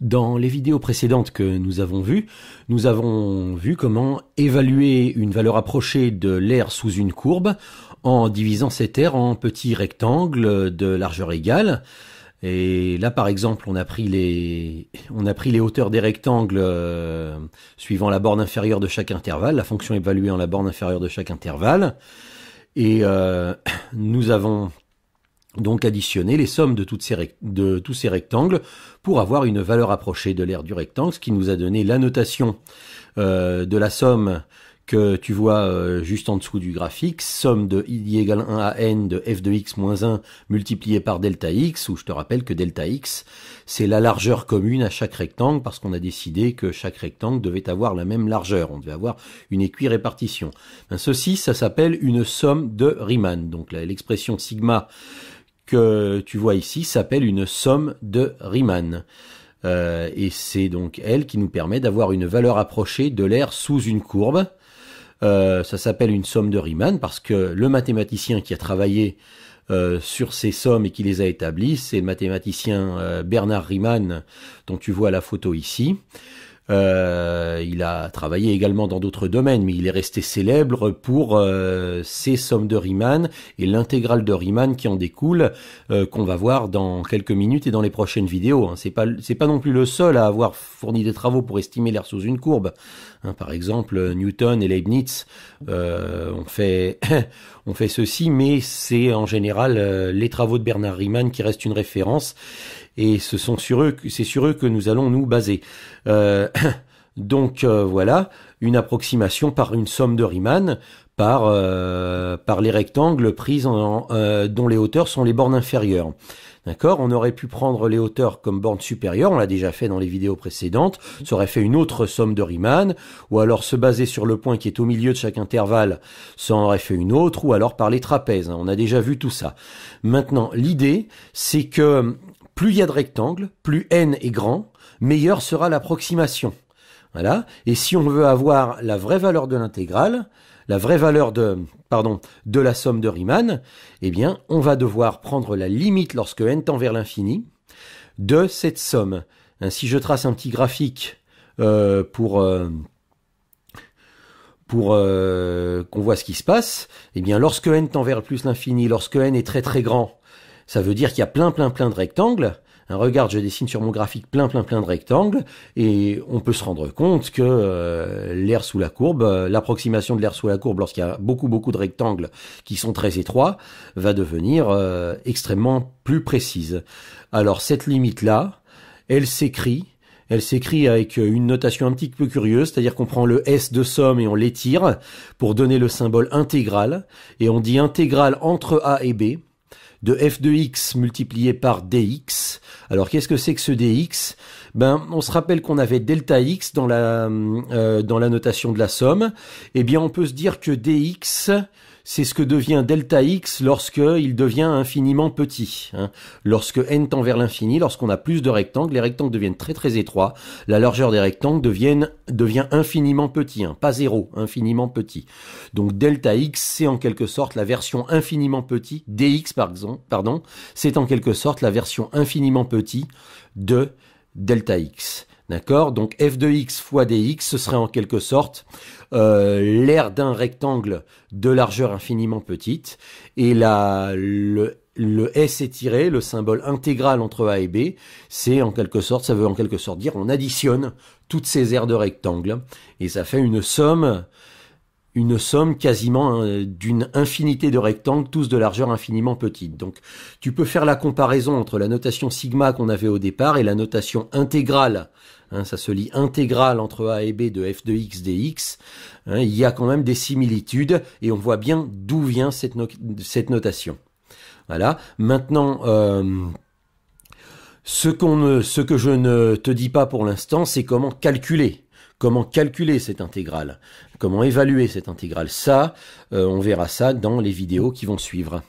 Dans les vidéos précédentes que nous avons vues, nous avons vu comment évaluer une valeur approchée de l'air sous une courbe en divisant cet air en petits rectangles de largeur égale. Et là, par exemple, on a pris les, on a pris les hauteurs des rectangles euh, suivant la borne inférieure de chaque intervalle, la fonction évaluée en la borne inférieure de chaque intervalle. Et euh, nous avons donc additionner les sommes de, ces de, tous ces rectangles pour avoir une valeur approchée de l'aire du rectangle, ce qui nous a donné la notation euh, de la somme que tu vois euh, juste en dessous du graphique, somme de i égale 1 à n de f de x moins 1 multiplié par delta x, où je te rappelle que delta x, c'est la largeur commune à chaque rectangle, parce qu'on a décidé que chaque rectangle devait avoir la même largeur, on devait avoir une équirépartition. Ben, ceci, ça s'appelle une somme de Riemann, donc l'expression sigma que tu vois ici s'appelle une somme de Riemann. Euh, et c'est donc elle qui nous permet d'avoir une valeur approchée de l'air sous une courbe. Euh, ça s'appelle une somme de Riemann parce que le mathématicien qui a travaillé euh, sur ces sommes et qui les a établies, c'est le mathématicien Bernard Riemann dont tu vois la photo ici. Euh, il a travaillé également dans d'autres domaines, mais il est resté célèbre pour euh, ses sommes de Riemann et l'intégrale de Riemann qui en découle, euh, qu'on va voir dans quelques minutes et dans les prochaines vidéos. Hein. C'est pas non plus le seul à avoir fourni des travaux pour estimer l'air sous une courbe. Hein. par exemple, Newton et Leibniz ont fait on fait ceci, mais c'est en général les travaux de Bernard Riemann qui restent une référence et ce sont sur eux, c'est sur eux que nous allons nous baser. Euh, donc euh, voilà, une approximation par une somme de Riemann, par, euh, par les rectangles pris en, dont les hauteurs sont les bornes inférieures. D'accord On aurait pu prendre les hauteurs comme bornes supérieures, on l'a déjà fait dans les vidéos précédentes, ça aurait fait une autre somme de Riemann, ou alors se baser sur le point qui est au milieu de chaque intervalle, ça aurait fait une autre, ou alors par les trapèzes, hein. on a déjà vu tout ça. Maintenant, l'idée, c'est que plus il y a de rectangles, plus n est grand, meilleure sera l'approximation. Voilà. Et si on veut avoir la vraie valeur de l'intégrale, la vraie valeur de, pardon, de la somme de Riemann, eh bien, on va devoir prendre la limite lorsque n tend vers l'infini de cette somme. Hein, si je trace un petit graphique euh, pour euh, pour euh, qu'on voit ce qui se passe, eh bien, lorsque n tend vers plus l'infini, lorsque n est très très grand, ça veut dire qu'il y a plein, plein, plein de rectangles. regarde, je dessine sur mon graphique plein, plein, plein de rectangles, et on peut se rendre compte que euh, l'air sous la courbe, euh, l'approximation de l'air sous la courbe, lorsqu'il y a beaucoup, beaucoup de rectangles qui sont très étroits, va devenir euh, extrêmement plus précise. Alors cette limite-là, elle s'écrit elle s'écrit avec une notation un petit peu curieuse, c'est-à-dire qu'on prend le S de somme et on l'étire pour donner le symbole intégral, et on dit intégral entre A et B, de f de x multiplié par dx. Alors qu'est-ce que c'est que ce dx ben, on se rappelle qu'on avait delta x dans la, euh, dans la notation de la somme. Eh bien, on peut se dire que dx c'est ce que devient delta x lorsque il devient infiniment petit. Hein. Lorsque n tend vers l'infini, lorsqu'on a plus de rectangles, les rectangles deviennent très très étroits, la largeur des rectangles devient infiniment petit, hein. pas zéro, infiniment petit. Donc delta x, c'est en quelque sorte la version infiniment petit, dx par exemple, pardon, c'est en quelque sorte la version infiniment petit de delta x. D'accord Donc f de x fois dx, ce serait en quelque sorte euh, l'aire d'un rectangle de largeur infiniment petite. Et le, S S tiré, le symbole intégral entre A et B, c'est en quelque sorte, ça veut en quelque sorte dire on additionne toutes ces aires de rectangle. Et ça fait une somme une somme quasiment hein, d'une infinité de rectangles, tous de largeur infiniment petite. Donc tu peux faire la comparaison entre la notation sigma qu'on avait au départ et la notation intégrale. Hein, ça se lit intégrale entre a et b de f de x dx. Hein, il y a quand même des similitudes et on voit bien d'où vient cette, notation. Voilà. Maintenant. Euh, ce que je ne te dis pas pour l'instant, c'est comment calculer Comment calculer cette intégrale Comment évaluer cette intégrale Ça, euh, on verra ça dans les vidéos qui vont suivre.